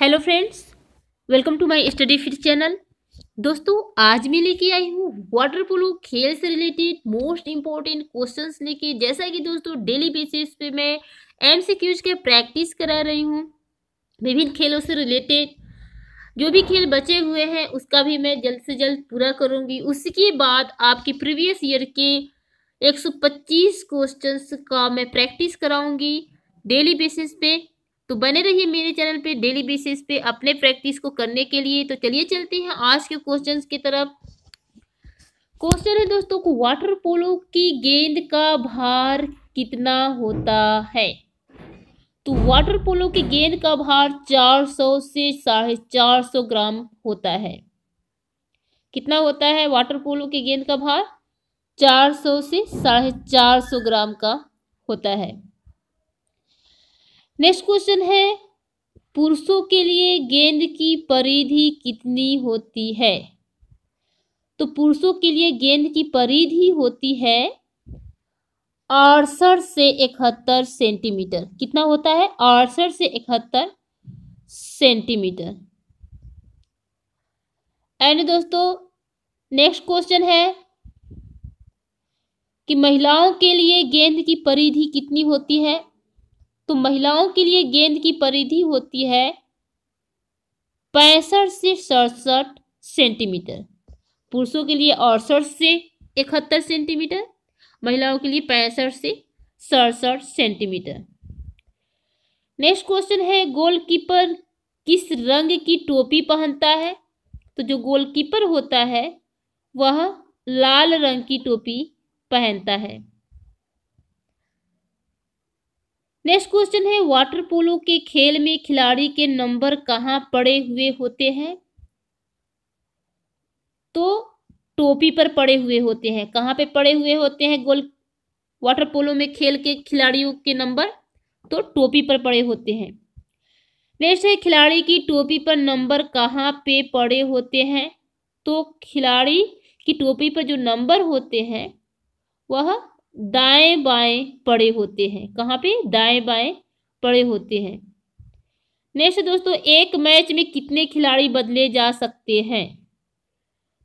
hello friends welcome to my study fit channel दोस्तों आज मैं लेके आई हूँ वाटर पोलो खेल से रिलेटेड मोस्ट इम्पोर्टेंट क्वेश्चंस लेके जैसा कि दोस्तों डेली बेसिस पे मैं एमसीक्यूज के प्रैक्टिस करा रही हूँ विभिन्न खेलों से रिलेटेड जो भी खेल बचे हुए हैं उसका भी मैं जल्द से जल्द पूरा करूँगी उसके बाद आपके प्रीवियस ईयर के 125 क्वेश्चंस का मैं प्रैक्टिस कराऊँगी डेली बेसिस पे तो बने रहिए मेरे चैनल पे डेली बेसिस पे अपने प्रैक्टिस को करने के लिए तो चलिए चलते हैं आज के क्वेश्चंस की तरफ क्वेश्चन है दोस्तों को वाटर पोलो की गेंद का भार कितना होता है तो वाटर पोलो की गेंद का भार 400 से साढ़े चार सौ ग्राम होता है कितना होता है वाटर पोलो की गेंद का भार 400 से साढ़े चार सौ ग्राम का होता है नेक्स्ट क्वेश्चन है पुरुषों के लिए गेंद की परिधि कितनी होती है तो पुरुषों के लिए गेंद की परिधि होती है अड़सठ से इकहत्तर सेंटीमीटर कितना होता है अड़सठ से इकहत्तर सेंटीमीटर एंड दोस्तों नेक्स्ट क्वेश्चन है कि महिलाओं के लिए गेंद की परिधि कितनी होती है तो महिलाओं के लिए गेंद की परिधि होती है पैंसठ से सड़सठ सेंटीमीटर पुरुषों के लिए अड़सठ से इकहत्तर सेंटीमीटर महिलाओं के लिए पैंसठ से सड़सठ सेंटीमीटर नेक्स्ट क्वेश्चन है गोलकीपर किस रंग की टोपी पहनता है तो जो गोलकीपर होता है वह लाल रंग की टोपी पहनता है नेक्स्ट क्वेश्चन है वाटर पोलो के खेल में खिलाड़ी के नंबर कहाँ पड़े हुए होते हैं तो टोपी पर पड़े हुए होते हैं कहाँ पे पड़े हुए होते हैं गोल वाटर पोलो में खेल के खिलाड़ियों के नंबर तो टोपी पर पड़े होते हैं नेक्स्ट है खिलाड़ी की टोपी पर नंबर कहाँ पे पड़े होते हैं तो खिलाड़ी की टोपी पर जो नंबर होते हैं वह दाएं बाएं पड़े होते हैं कहाँ पे दाएं बाएं पड़े होते हैं नेक्स्ट दोस्तों एक मैच में कितने खिलाड़ी बदले जा सकते हैं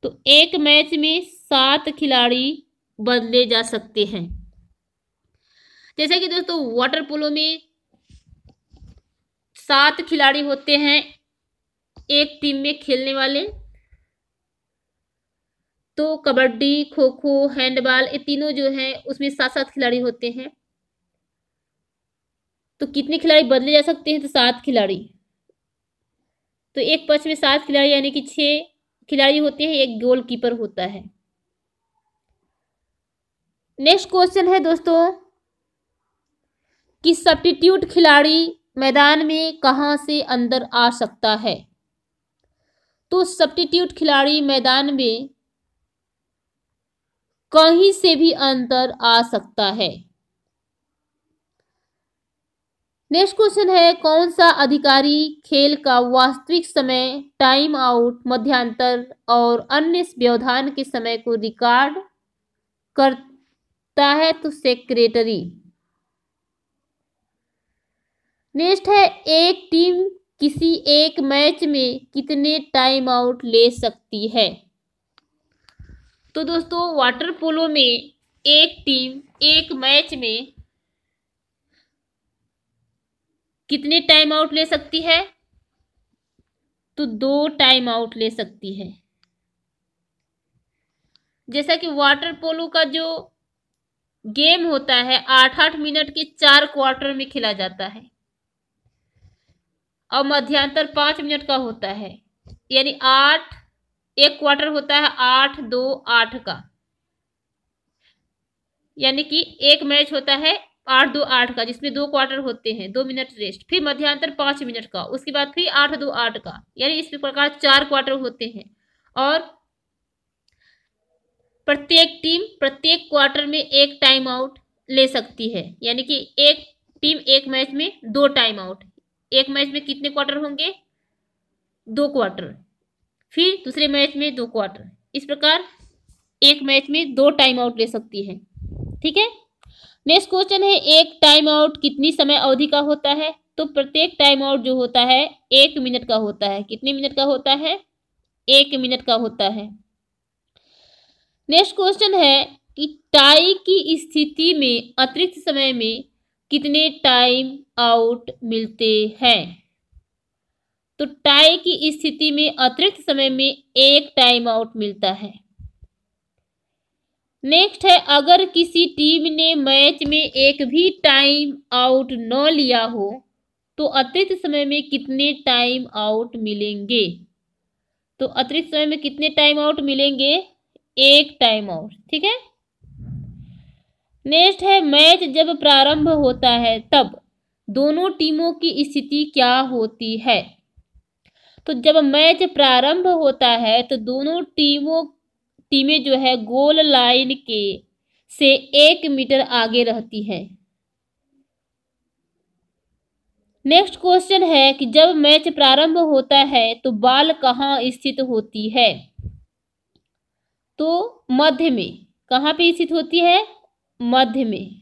तो एक मैच में सात खिलाड़ी बदले जा सकते हैं जैसे कि दोस्तों वाटर पोलो में सात खिलाड़ी होते हैं एक टीम में खेलने वाले तो कबड्डी खो खो हैंडबॉल ये तीनों जो हैं उसमें सात सात खिलाड़ी होते हैं तो कितने खिलाड़ी बदले जा सकते हैं तो सात खिलाड़ी तो एक पक्ष में सात खिलाड़ी यानी कि छह खिलाड़ी होते हैं एक गोलकीपर होता है नेक्स्ट क्वेश्चन है दोस्तों कि सब्टीट्यूट खिलाड़ी मैदान में कहां से अंदर आ सकता है तो सब्टीट्यूट खिलाड़ी मैदान में कहीं से भी अंतर आ सकता है नेक्स्ट क्वेश्चन है कौन सा अधिकारी खेल का वास्तविक समय टाइम आउट मध्यांतर और अन्य व्यवधान के समय को रिकॉर्ड करता है तो सेक्रेटरी नेक्स्ट है एक टीम किसी एक मैच में कितने टाइम आउट ले सकती है तो दोस्तों वाटर पोलो में एक टीम एक मैच में कितने टाइम आउट ले सकती है तो दो टाइम आउट ले सकती है जैसा कि वाटर पोलो का जो गेम होता है आठ आठ मिनट के चार क्वार्टर में खेला जाता है और मध्यांतर पांच मिनट का होता है यानी आठ एक क्वार्टर होता है आठ दो आठ का यानी कि एक मैच होता है आठ दो आठ का जिसमें दो क्वार्टर होते हैं दो मिनट रेस्ट फिर मध्यांतर पांच मिनट का उसके बाद फिर आठ दो आठ का यानी इस प्रकार चार क्वार्टर होते हैं और प्रत्येक टीम प्रत्येक क्वार्टर में एक टाइम आउट ले सकती है यानी कि एक टीम एक मैच में दो टाइम आउट एक मैच में कितने क्वार्टर होंगे दो क्वार्टर फिर दूसरे मैच में दो क्वार्टर इस प्रकार एक मैच में दो टाइम आउट ले सकती है ठीक है नेक्स्ट क्वेश्चन है एक टाइम आउट कितनी समय अवधि का होता है तो प्रत्येक टाइम आउट जो होता है एक मिनट का होता है कितने मिनट का होता है एक मिनट का होता है नेक्स्ट क्वेश्चन है कि टाई की स्थिति में अतिरिक्त समय में कितने टाइम आउट मिलते हैं तो टाई की स्थिति में अतिरिक्त समय में एक टाइम आउट मिलता है नेक्स्ट है अगर किसी टीम ने मैच में एक भी टाइम आउट न लिया हो तो अतिरिक्त समय में कितने टाइम आउट मिलेंगे तो अतिरिक्त समय में कितने टाइम आउट मिलेंगे एक टाइम आउट ठीक है नेक्स्ट है मैच जब प्रारंभ होता है तब दोनों टीमों की स्थिति क्या होती है तो जब मैच प्रारंभ होता है तो दोनों टीमों टीमें जो है गोल लाइन के से एक मीटर आगे रहती है नेक्स्ट क्वेश्चन है कि जब मैच प्रारंभ होता है तो बाल कहाँ स्थित होती है तो मध्य में कहाँ पे स्थित होती है मध्य में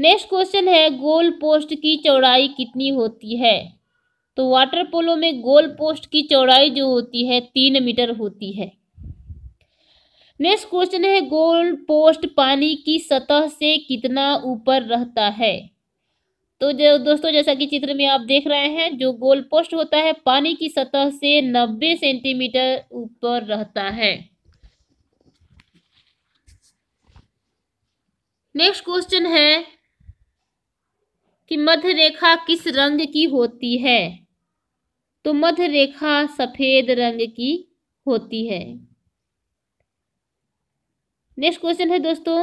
नेक्स्ट क्वेश्चन है गोल पोस्ट की चौड़ाई कितनी होती है तो वाटर पोलो में गोल पोस्ट की चौड़ाई जो होती है तीन मीटर होती है नेक्स्ट क्वेश्चन है गोल पोस्ट पानी की सतह से कितना ऊपर रहता है तो जो दोस्तों जैसा कि चित्र में आप देख रहे हैं जो गोल पोस्ट होता है पानी की सतह से 90 सेंटीमीटर ऊपर रहता है नेक्स्ट क्वेश्चन है कि मध्य रेखा किस रंग की होती है तो मध्य रेखा सफेद रंग की होती है नेक्स्ट क्वेश्चन है दोस्तों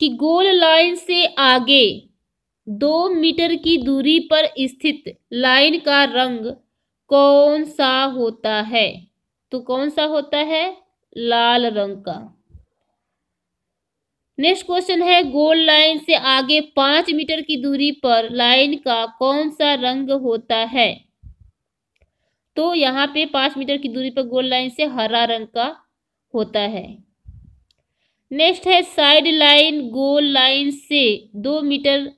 कि गोल लाइन से आगे दो मीटर की दूरी पर स्थित लाइन का रंग कौन सा होता है तो कौन सा होता है लाल रंग का नेक्स्ट क्वेश्चन है गोल लाइन से आगे पांच मीटर की दूरी पर लाइन का कौन सा रंग होता है तो यहाँ पे पांच मीटर की दूरी पर गोल लाइन से हरा रंग का होता है नेक्स्ट है साइड लाइन गोल लाइन से दो मीटर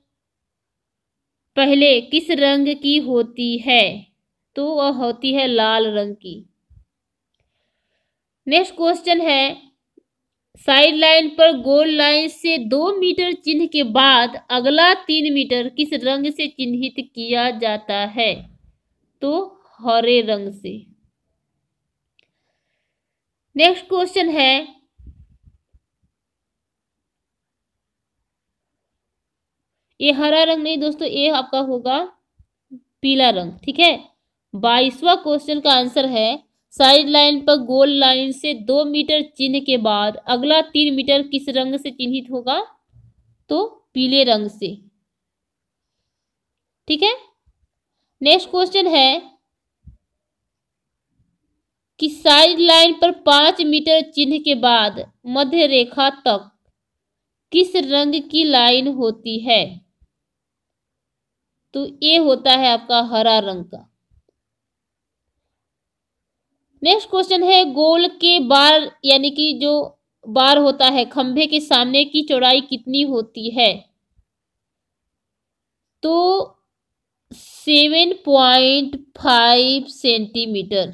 पहले किस रंग की होती है तो वह होती है लाल रंग की नेक्स्ट क्वेश्चन है साइड लाइन पर गोल लाइन से दो मीटर चिन्ह के बाद अगला तीन मीटर किस रंग से चिन्हित किया जाता है तो हरे रंग से नेक्स्ट क्वेश्चन है ये हरा रंग नहीं दोस्तों ये आपका होगा पीला रंग ठीक है बाईसवा क्वेश्चन का आंसर है साइड लाइन पर गोल लाइन से दो मीटर चिन्ह के बाद अगला तीन मीटर किस रंग से चिन्हित होगा तो पीले रंग से ठीक है नेक्स्ट क्वेश्चन है कि साइड लाइन पर पांच मीटर चिन्ह के बाद मध्य रेखा तक किस रंग की लाइन होती है तो ये होता है आपका हरा रंग का नेक्स्ट क्वेश्चन है गोल के बार यानी कि जो बार होता है खंभे के सामने की चौड़ाई कितनी होती है तो seven point five centimetre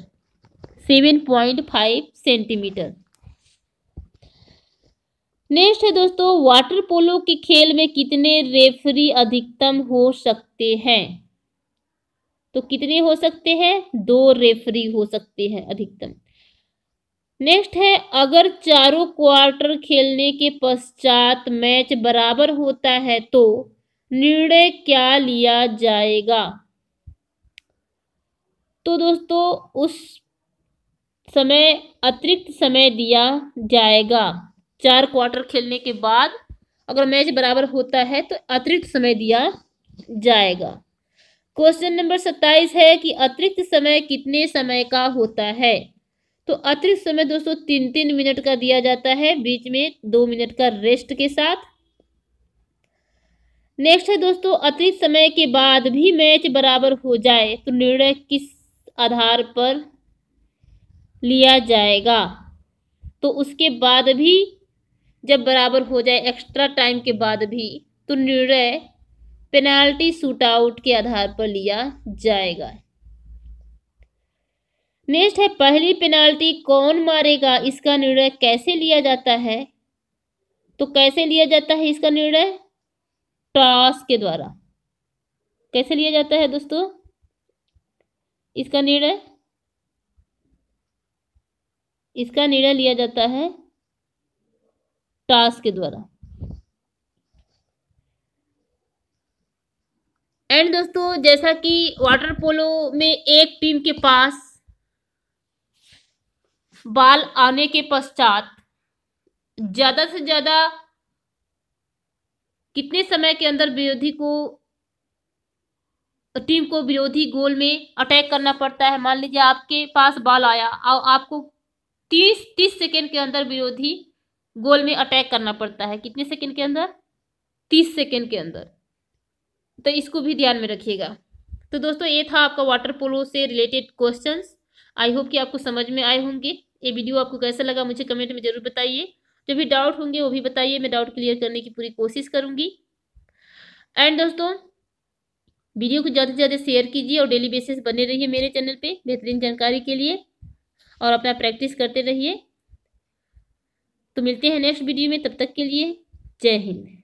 seven point five centimetre next है दोस्तों वाटर पोलो के खेल में कितने रेफरी अधिकतम हो सकते हैं तो कितने हो सकते हैं दो रेफरी हो सकते हैं अधिकतम नेक्स्ट है अगर चारों क्वार्टर खेलने के पश्चात मैच बराबर होता है तो निर्णय क्या लिया जाएगा तो दोस्तों उस समय अतिरिक्त समय दिया जाएगा चार क्वार्टर खेलने के बाद अगर मैच बराबर होता है तो अतिरिक्त समय दिया जाएगा क्वेश्चन नंबर सत्ताईस है कि अतिरिक्त समय कितने समय का होता है तो अतिरिक्त समय दोस्तों तीन तीन मिनट का दिया जाता है बीच में दो मिनट का रेस्ट के साथ नेक्स्ट है दोस्तों अतिरिक्त समय के बाद भी मैच बराबर हो जाए तो निर्णय किस आधार पर लिया जाएगा तो उसके बाद भी जब बराबर हो जाए एक्स्ट्रा टाइम के बाद भी तो निर्णय पेनाल्टी शूटआउट के आधार पर लिया जाएगा नेक्स्ट है पहली पेनाल्टी कौन मारेगा इसका निर्णय कैसे लिया जाता है तो कैसे लिया जाता है इसका निर्णय टॉस के द्वारा कैसे लिया जाता है दोस्तों इसका निर्णय इसका निर्णय लिया जाता है टॉस के द्वारा एंड दोस्तों जैसा कि वाटर पोलो में एक टीम के पास बाल आने के पश्चात ज़्यादा से ज़्यादा कितने समय के अंदर विरोधी को टीम को विरोधी गोल में अटैक करना पड़ता है मान लीजिए आपके पास बॉल आया और आपको तीस तीस सेकेंड के अंदर विरोधी गोल में अटैक करना पड़ता है कितने सेकेंड के अंदर तीस सेकेंड के अंदर तो इसको भी ध्यान में रखिएगा तो दोस्तों ये था आपका वाटर पोलो से रिलेटेड क्वेश्चन आई होप कि आपको समझ में आए होंगे ये वीडियो आपको कैसा लगा मुझे कमेंट में ज़रूर बताइए जो भी डाउट होंगे वो भी बताइए मैं डाउट क्लियर करने की पूरी कोशिश करूँगी एंड दोस्तों वीडियो को ज़्यादा से ज़्यादा शेयर कीजिए और डेली बेसिस बने रहिए मेरे चैनल पर बेहतरीन जानकारी के लिए और अपना प्रैक्टिस करते रहिए तो मिलते हैं नेक्स्ट वीडियो में तब तक के लिए जय हिंद